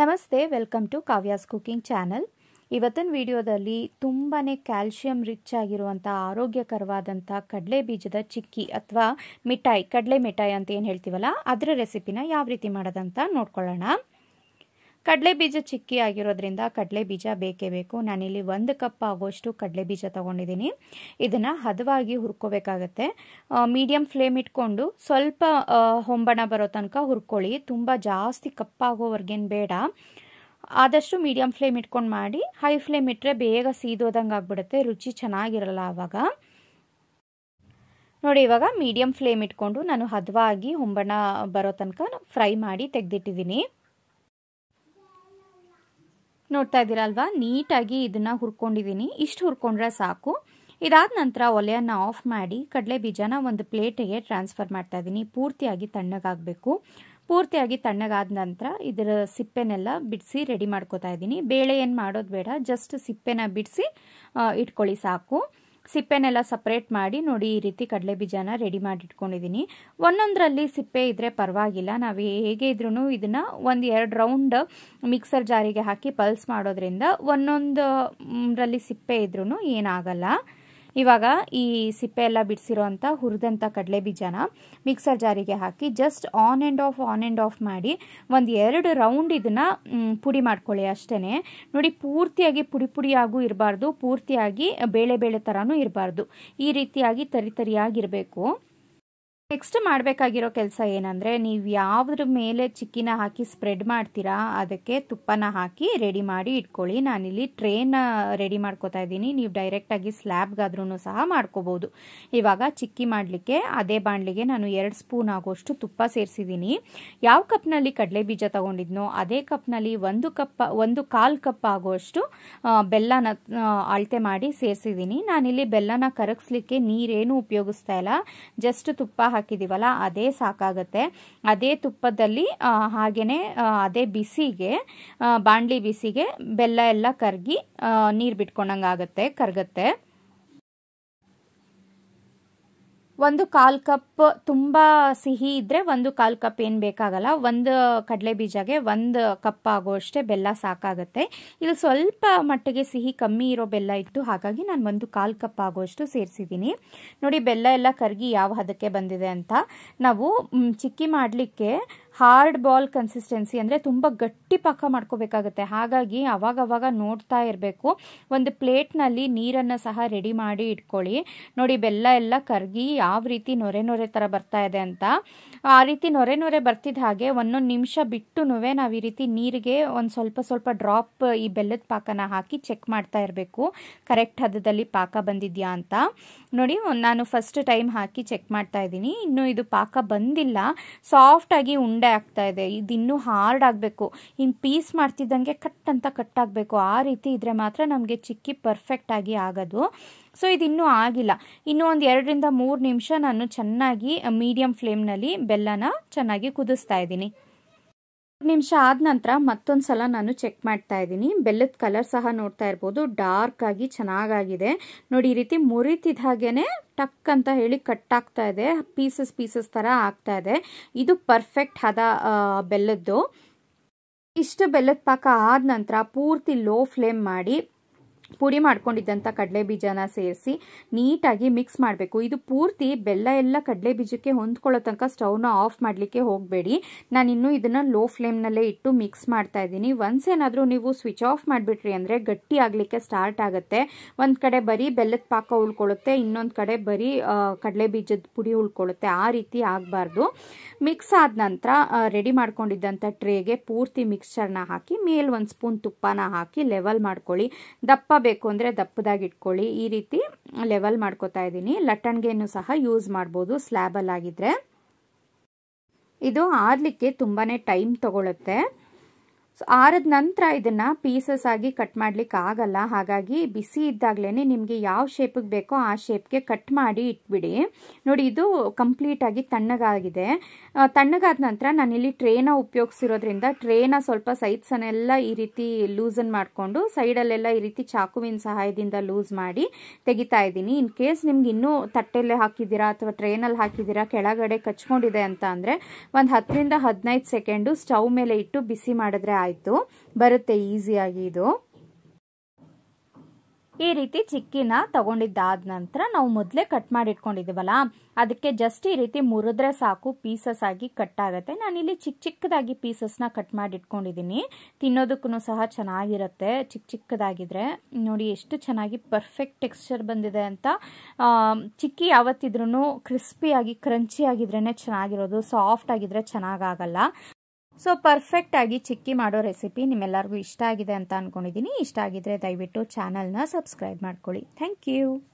ನಮಸ್ತೆ welcome to Kavya's cooking channel ಇವತ್ತಿನ ವಿಡಿಯೋದಲ್ಲಿ ತುಂಬಾ ಕ್ಯಾಲ್ಸಿಯಂ ರಿಚ್ ಆಗಿರುವಂಥ ಆರೋಗ್ಯಕರವಾದಂಥ ಕಡಲೆ ಬೀಜದ ಚಿಕ್ಕಿ ಅಥವಾ ಮಿಠಾಯಿ ಕಡಲೆ ಮಿಠಾಯಿ ಅಂತ ಏನು ಹೇಳ್ತೀವಲ್ಲ ಅದರ ರೆಸಿಪಿನ ಯಾವ ರೀತಿ ಮಾಡೋದಂತ ನೋಡ್ಕೊಳ್ಳೋಣ ಕಡಲೆ ಬೀಜ ಚಿಕ್ಕಿ ಆಗಿರೋದ್ರಿಂದ ಕಡಲೆ ಬೀಜ ಬೇಕೇ ಬೇಕು ನಾನಿಲ್ಲಿ ಒಂದು ಕಪ್ ಆಗೋಷ್ಟು ಕಡಲೆ ಬೀಜ ತೊಗೊಂಡಿದ್ದೀನಿ ಇದನ್ನು ಹದವಾಗಿ ಹುರ್ಕೋಬೇಕಾಗತ್ತೆ ಮೀಡಿಯಂ ಫ್ಲೇಮ್ ಇಟ್ಕೊಂಡು ಸ್ವಲ್ಪ ಹೊಂಬಣ ಬರೋ ತನಕ ಹುರ್ಕೊಳ್ಳಿ ತುಂಬ ಜಾಸ್ತಿ ಕಪ್ಪಾಗೋವರೆಗೇನು ಬೇಡ ಆದಷ್ಟು ಮೀಡಿಯಂ ಫ್ಲೇಮ್ ಇಟ್ಕೊಂಡು ಮಾಡಿ ಹೈ ಫ್ಲೇಮ್ ಇಟ್ಟರೆ ಬೇಗ ಸೀದೋದಂಗೆ ಆಗ್ಬಿಡುತ್ತೆ ರುಚಿ ಚೆನ್ನಾಗಿರಲ್ಲ ಆವಾಗ ನೋಡಿ ಇವಾಗ ಮೀಡಿಯಂ ಫ್ಲೇಮ್ ಇಟ್ಕೊಂಡು ನಾನು ಹದವಾಗಿ ಹೊಂಬಣ ಬರೋ ತನಕ ಫ್ರೈ ಮಾಡಿ ತೆಗೆದಿಟ್ಟಿದ್ದೀನಿ ನೋಡ್ತಾ ಅಲ್ವಾ ನೀಟಾಗಿ ಇದನ್ನು ಹುರ್ಕೊಂಡಿದ್ದೀನಿ ಇಷ್ಟು ಹುರ್ಕೊಂಡ್ರೆ ಸಾಕು ಇದಾದ ನಂತರ ಒಲೆಯನ್ನ ಆಫ್ ಮಾಡಿ ಕಡಲೆ ಬೀಜನ ಒಂದು ಪ್ಲೇಟಿಗೆ ಟ್ರಾನ್ಸ್ಫರ್ ಮಾಡ್ತಾ ಇದ್ದೀನಿ ಪೂರ್ತಿಯಾಗಿ ತಣ್ಣಗಾಗಬೇಕು ಪೂರ್ತಿಯಾಗಿ ತಣ್ಣಗಾದ ನಂತರ ಇದರ ಸಿಪ್ಪೆನೆಲ್ಲ ಬಿಡಿಸಿ ರೆಡಿ ಮಾಡ್ಕೋತಾ ಇದ್ದೀನಿ ಬೇಳೆ ಏನು ಮಾಡೋದು ಬೇಡ ಜಸ್ಟ್ ಸಿಪ್ಪೆನ ಬಿಡಿಸಿ ಇಟ್ಕೊಳ್ಳಿ ಸಾಕು ಸಿಪ್ಪೆನೆಲ್ಲ ಸಪ್ರೇಟ್ ಮಾಡಿ ನೋಡಿ ಈ ರೀತಿ ಕಡಲೆ ಬೀಜನ ರೆಡಿ ಮಾಡಿಟ್ಕೊಂಡಿದ್ದೀನಿ ಒಂದೊಂದರಲ್ಲಿ ಸಿಪ್ಪೆ ಇದ್ದರೆ ಪರವಾಗಿಲ್ಲ ನಾವು ಹೇಗೆ ಇದ್ರೂ ಇದನ್ನು ಒಂದು ಎರಡು ರೌಂಡ್ ಮಿಕ್ಸರ್ ಜಾರಿಗೆ ಹಾಕಿ ಪಲ್ಸ್ ಮಾಡೋದ್ರಿಂದ ಒಂದೊಂದರಲ್ಲಿ ಸಿಪ್ಪೆ ಇದ್ರೂ ಏನಾಗಲ್ಲ ಇವಾಗ ಈ ಸಿಪ್ಪೆ ಎಲ್ಲ ಬಿಡಿಸಿರೋ ಅಂಥ ಹುರಿದಂಥ ಕಡಲೆ ಬೀಜನ ಮಿಕ್ಸರ್ ಜಾರಿಗೆ ಹಾಕಿ just on and off on and off ಮಾಡಿ ಒಂದು ಎರಡು ರೌಂಡ್ ಇದನ್ನು ಪುಡಿ ಮಾಡ್ಕೊಳ್ಳಿ ಅಷ್ಟೇ ನೋಡಿ ಪೂರ್ತಿಯಾಗಿ ಪುಡಿ ಪುಡಿಯಾಗೂ ಇರಬಾರ್ದು ಪೂರ್ತಿಯಾಗಿ ಬೇಳೆ ಬೇಳೆ ಥರನೂ ಇರಬಾರ್ದು ಈ ರೀತಿಯಾಗಿ ತರಿ ತರಿಯಾಗಿರಬೇಕು ನೆಕ್ಸ್ಟ್ ಮಾಡಬೇಕಾಗಿರೋ ಕೆಲಸ ಏನಂದರೆ ನೀವು ಯಾವುದ್ರ ಮೇಲೆ ಚಿಕ್ಕಿನ ಹಾಕಿ ಸ್ಪ್ರೆಡ್ ಮಾಡ್ತೀರಾ ಅದಕ್ಕೆ ತುಪ್ಪನ ಹಾಕಿ ರೆಡಿ ಮಾಡಿ ಇಟ್ಕೊಳ್ಳಿ ನಾನಿಲ್ಲಿ ಟ್ರೇನ ರೆಡಿ ಮಾಡ್ಕೋತಾ ಇದ್ದೀನಿ ನೀವು ಡೈರೆಕ್ಟಾಗಿ ಸ್ಲ್ಯಾಬ್ಗಾದ್ರೂ ಸಹ ಮಾಡ್ಕೋಬೋದು ಇವಾಗ ಚಿಕ್ಕಿ ಮಾಡಲಿಕ್ಕೆ ಅದೇ ಬಾಣಲಿಗೆ ನಾನು ಎರಡು ಸ್ಪೂನ್ ಆಗೋಷ್ಟು ತುಪ್ಪ ಸೇರಿಸಿದ್ದೀನಿ ಯಾವ ಕಪ್ನಲ್ಲಿ ಕಡಲೆ ಬೀಜ ತಗೊಂಡಿದ್ನೋ ಅದೇ ಕಪ್ನಲ್ಲಿ ಒಂದು ಕಪ್ ಒಂದು ಕಾಲು ಕಪ್ ಆಗೋಷ್ಟು ಬೆಲ್ಲನ ಅಳತೆ ಮಾಡಿ ಸೇರಿಸಿದ್ದೀನಿ ನಾನಿಲ್ಲಿ ಬೆಲ್ಲನ ಕರಗಿಸ್ಲಿಕ್ಕೆ ನೀರೇನು ಉಪಯೋಗಿಸ್ತಾ ಇಲ್ಲ ಜಸ್ಟ್ ತುಪ್ಪ ಹಾಕಿದೀವಲ್ಲ ಅದೇ ಸಾಕಾಗತ್ತೆ ಅದೇ ತುಪ್ಪದಲ್ಲಿ ಹಾಗೆಯೇ ಅದೇ ಬಿಸಿಗೆ ಬಾಂಡ್ಲಿ ಬಿಸಿಗೆ ಬೆಲ್ಲ ಎಲ್ಲ ಕರಗಿ ನೀರು ಬಿಟ್ಕೊಂಡಂಗೆ ಆಗುತ್ತೆ ಕರಗತ್ತೆ ಒಂದು ಕಾಲು ಕಪ್ ತುಂಬ ಸಿಹಿ ಇದ್ದರೆ ಒಂದು ಕಾಲು ಕಪ್ ಏನು ಬೇಕಾಗಲ್ಲ ಒಂದು ಕಡಲೆ ಬೀಜಗೆ ಒಂದು ಕಪ್ ಆಗೋ ಅಷ್ಟೇ ಬೆಲ್ಲ ಸಾಕಾಗುತ್ತೆ ಇದು ಸ್ವಲ್ಪ ಮಟ್ಟಿಗೆ ಸಿಹಿ ಕಮ್ಮಿ ಇರೋ ಬೆಲ್ಲ ಇತ್ತು ಹಾಗಾಗಿ ನಾನು ಒಂದು ಕಾಲು ಕಪ್ ಆಗೋಷ್ಟು ಸೇರಿಸಿದ್ದೀನಿ ನೋಡಿ ಬೆಲ್ಲ ಎಲ್ಲ ಕರಗಿ ಯಾವ ಹದಕ್ಕೆ ಬಂದಿದೆ ಅಂತ ನಾವು ಚಿಕ್ಕಿ ಮಾಡಲಿಕ್ಕೆ ಹಾರ್ಡ್ ಬಾಲ್ ಕನ್ಸಿಸ್ಟೆನ್ಸಿ ಅಂದರೆ ತುಂಬ ಗಟ್ಟಿ ಪಾಕ ಮಾಡ್ಕೋಬೇಕಾಗುತ್ತೆ ಹಾಗಾಗಿ ಅವಾಗವಾಗ ನೋಡ್ತಾ ಇರಬೇಕು ಒಂದು ಪ್ಲೇಟ್ನಲ್ಲಿ ನೀರನ್ನು ಸಹ ರೆಡಿ ಮಾಡಿ ಇಟ್ಕೊಳ್ಳಿ ನೋಡಿ ಬೆಲ್ಲ ಎಲ್ಲ ಕರಗಿ ಯಾವ ರೀತಿ ನೊರೆ ನೊರೆ ಥರ ಬರ್ತಾ ಇದೆ ಅಂತ ಆ ರೀತಿ ನೊರೆ ನೊರೆ ಬರ್ತಿದ್ದ ಹಾಗೆ ಒಂದೊಂದು ನಿಮಿಷ ಬಿಟ್ಟು ನಾವು ಈ ರೀತಿ ನೀರಿಗೆ ಒಂದು ಸ್ವಲ್ಪ ಸ್ವಲ್ಪ ಡ್ರಾಪ್ ಈ ಬೆಲ್ಲದ ಪಾಕನ ಹಾಕಿ ಚೆಕ್ ಮಾಡ್ತಾ ಇರಬೇಕು ಕರೆಕ್ಟ್ ಹದದಲ್ಲಿ ಪಾಕ ಬಂದಿದೆಯಾ ಅಂತ ನೋಡಿ ನಾನು ಫಸ್ಟ್ ಟೈಮ್ ಹಾಕಿ ಚೆಕ್ ಮಾಡ್ತಾ ಇದ್ದೀನಿ ಇನ್ನು ಇದು ಪಾಕ ಬಂದಿಲ್ಲ ಸಾಫ್ಟಾಗಿ ಉಂಡೆ ಆಗ್ತಾ ಇದೆ ಇದು ಇನ್ನೂ ಹಾರ್ಡ್ ಆಗಬೇಕು ಹಿಂಗೆ ಪೀಸ್ ಮಾಡ್ತಿದ್ದಂಗೆ ಕಟ್ ಅಂತ ಕಟ್ ಆಗಬೇಕು ಆ ರೀತಿ ಇದ್ದರೆ ಮಾತ್ರ ನಮಗೆ ಚಿಕ್ಕಿ ಪರ್ಫೆಕ್ಟ್ ಆಗಿ ಆಗೋದು ಸೊ ಇದು ಇನ್ನೂ ಆಗಿಲ್ಲ ಇನ್ನೂ ಒಂದು ಎರಡರಿಂದ ಮೂರು ನಿಮಿಷ ನಾನು ಚೆನ್ನಾಗಿ ಮೀಡಿಯಂ ಫ್ಲೇಮ್ನಲ್ಲಿ ಬೆಲ್ಲನ ಚೆನ್ನಾಗಿ ಕುದಿಸ್ತಾ ಇದ್ದೀನಿ ನಿಮಿಷ ಆದ ನಂತರ ಮತ್ತೊಂದ್ಸಲ ನಾನು ಚೆಕ್ ಮಾಡ್ತಾ ಇದ್ದೀನಿ ಬೆಲ್ಲದ ಕಲರ್ ಸಹ ನೋಡ್ತಾ ಇರ್ಬೋದು ಡಾರ್ಕ್ ಆಗಿ ಚೆನ್ನಾಗಾಗಿದೆ ನೋಡಿ ಈ ರೀತಿ ಮುರಿತಿದ ಹಾಗೇನೆ ಟಕ್ ಅಂತ ಹೇಳಿ ಕಟ್ ಆಗ್ತಾ ಇದೆ ಪೀಸಸ್ ಪೀಸಸ್ ಥರ ಆಗ್ತಾ ಇದೆ ಇದು ಪರ್ಫೆಕ್ಟ್ ಹದ ಬೆಲ್ಲದ್ದು ಇಷ್ಟು ಬೆಲ್ಲದ ಪಾಕ ಆದ ನಂತರ ಪೂರ್ತಿ ಲೋ ಫ್ಲೇಮ್ ಮಾಡಿ ಪುಡಿ ಮಾಡ್ಕೊಂಡಿದ್ದಂಥ ಕಡಲೆ ಬೀಜನ ಸೇರಿಸಿ ನೀಟಾಗಿ ಮಿಕ್ಸ್ ಮಾಡಬೇಕು ಇದು ಪೂರ್ತಿ ಬೆಲ್ಲ ಎಲ್ಲ ಕಡಲೆ ಬೀಜಕ್ಕೆ ಹೊಂದ್ಕೊಳ್ಳೋ ತನಕ ಸ್ಟೌವ್ನ ಆಫ್ ಮಾಡಲಿಕ್ಕೆ ಹೋಗಬೇಡಿ ನಾನು ಇನ್ನೂ ಇದನ್ನು ಲೋ ಫ್ಲೇಮ್ನಲ್ಲೇ ಇಟ್ಟು ಮಿಕ್ಸ್ ಮಾಡ್ತಾ ಇದ್ದೀನಿ ಒನ್ಸ್ ಏನಾದರೂ ನೀವು ಸ್ವಿಚ್ ಆಫ್ ಮಾಡಿಬಿಟ್ರಿ ಅಂದರೆ ಗಟ್ಟಿ ಆಗಲಿಕ್ಕೆ ಸ್ಟಾರ್ಟ್ ಆಗುತ್ತೆ ಒಂದು ಕಡೆ ಬರೀ ಬೆಲ್ಲದ ಪಾಕ ಉಳ್ಕೊಳ್ಳುತ್ತೆ ಇನ್ನೊಂದು ಕಡೆ ಬರೀ ಕಡಲೆ ಬೀಜದ ಪುಡಿ ಉಳ್ಕೊಳ್ಳುತ್ತೆ ಆ ರೀತಿ ಆಗಬಾರ್ದು ಮಿಕ್ಸ್ ಆದ ನಂತರ ರೆಡಿ ಮಾಡ್ಕೊಂಡಿದ್ದಂಥ ಟ್ರೇಗೆ ಪೂರ್ತಿ ಮಿಕ್ಸ್ಚರ್ನ ಹಾಕಿ ಮೇಲೆ ಒಂದು ಸ್ಪೂನ್ ತುಪ್ಪನ ಹಾಕಿ ಲೆವೆಲ್ ಮಾಡ್ಕೊಳ್ಳಿ ದಪ್ಪ ಬೇಕು ಅಂದರೆ ದಪ್ಪದಾಗಿಟ್ಕೊಳ್ಳಿ ಈ ರೀತಿ ಲೆವೆಲ್ ಮಾಡ್ಕೋತಾ ಇದ್ದೀನಿ ಲಟ್ಟಣಿಗೆಯನ್ನು ಸಹ ಯೂಸ್ ಮಾಡ್ಬೋದು ಸ್ಲ್ಯಾಬಲ್ಲಾಗಿದ್ದರೆ ಇದು ಆರಲಿಕ್ಕೆ ತುಂಬಾ ಟೈಮ್ ತಗೊಳುತ್ತೆ ಸೊ ಆರದ ನಂತರ ಇದನ್ನು ಪೀಸಸ್ ಆಗಿ ಕಟ್ ಮಾಡ್ಲಿಕ್ಕೆ ಆಗಲ್ಲ ಹಾಗಾಗಿ ಬಿಸಿ ಇದ್ದಾಗಲೇ ನಿಮಗೆ ಯಾವ ಶೇಪ್ ಬೇಕೋ ಆ ಶೇಪ್ಗೆ ಕಟ್ ಮಾಡಿ ಇಟ್ಬಿಡಿ ನೋಡಿ ಇದು ಕಂಪ್ಲೀಟಾಗಿ ತಣ್ಣಗಾಗಿದೆ ತಣ್ಣಗಾದ ನಂತರ ನಾನಿಲ್ಲಿ ಟ್ರೇನ ಉಪಯೋಗಿಸಿರೋದ್ರಿಂದ ಟ್ರೇನ ಸ್ವಲ್ಪ ಸೈಡ್ಸನ್ನೆಲ್ಲ ಈ ರೀತಿ ಲೂಸನ್ ಮಾಡಿಕೊಂಡು ಸೈಡಲ್ಲೆಲ್ಲ ಈ ರೀತಿ ಚಾಕುವಿನ ಸಹಾಯದಿಂದ ಲೂಸ್ ಮಾಡಿ ತೆಗಿತಾ ಇದ್ದೀನಿ ಇನ್ ಕೇಸ್ ನಿಮ್ಗೆ ಇನ್ನೂ ತಟ್ಟೆಲ್ಲೇ ಹಾಕಿದ್ದೀರಾ ಅಥವಾ ಟ್ರೇನಲ್ಲಿ ಹಾಕಿದ್ದೀರಾ ಕೆಳಗಡೆ ಕಚ್ಕೊಂಡಿದೆ ಅಂತ ಅಂದರೆ ಒಂದು ಹತ್ತರಿಂದ ಹದಿನೈದು ಸೆಕೆಂಡು ಸ್ಟವ್ ಮೇಲೆ ಇಟ್ಟು ಬಿಸಿ ಮಾಡಿದ್ರೆ ಆಯಿತು ಬರುತ್ತೆ ಈಸಿಯಾಗಿ ಇದು ಈ ರೀತಿ ಚಿಕ್ಕಿನ ತಗೊಂಡಿದ್ದಾದ ನಂತರ ನಾವು ಮೊದಲೇ ಕಟ್ ಮಾಡಿ ಅದಕ್ಕೆ ಜಸ್ಟ್ ಈ ರೀತಿ ಮುರಿದ್ರೆ ಸಾಕು ಪೀಸಸ್ ಆಗಿ ಕಟ್ ಆಗುತ್ತೆ ಇಲ್ಲಿ ಚಿಕ್ಕ ಚಿಕ್ಕದಾಗಿ ಪೀಸಸ್ನ ಕಟ್ ಮಾಡಿ ತಿನ್ನೋದಕ್ಕೂ ಸಹ ಚೆನ್ನಾಗಿರುತ್ತೆ ಚಿಕ್ಕ ಚಿಕ್ಕದಾಗಿದ್ರೆ ನೋಡಿ ಎಷ್ಟು ಚೆನ್ನಾಗಿ ಪರ್ಫೆಕ್ಟ್ ಟೆಕ್ಸ್ಚರ್ ಬಂದಿದೆ ಅಂತ ಚಿಕ್ಕಿ ಆಗಿ ಕ್ರಿಸ್ಪಿಯಾಗಿ ಕ್ರಂಚಿಯಾಗಿದ್ರೇ ಚೆನ್ನಾಗಿರೋದು ಸಾಫ್ಟ್ ಆಗಿದ್ರೆ ಚೆನ್ನಾಗಾಗಲ್ಲ ಸೊ ಆಗಿ ಚಿಕ್ಕಿ ಮಾಡೋ ರೆಸಿಪಿ ನಿಮ್ಮೆಲ್ಲರಿಗೂ ಇಷ್ಟ ಆಗಿದೆ ಅಂತ ಅಂದ್ಕೊಂಡಿದ್ದೀನಿ ಇಷ್ಟ ಆಗಿದ್ರೆ ದಯವಿಟ್ಟು ಚಾನಲ್ನ ಸಬ್ಸ್ಕ್ರೈಬ್ ಮಾಡ್ಕೊಳ್ಳಿ ಥ್ಯಾಂಕ್ ಯು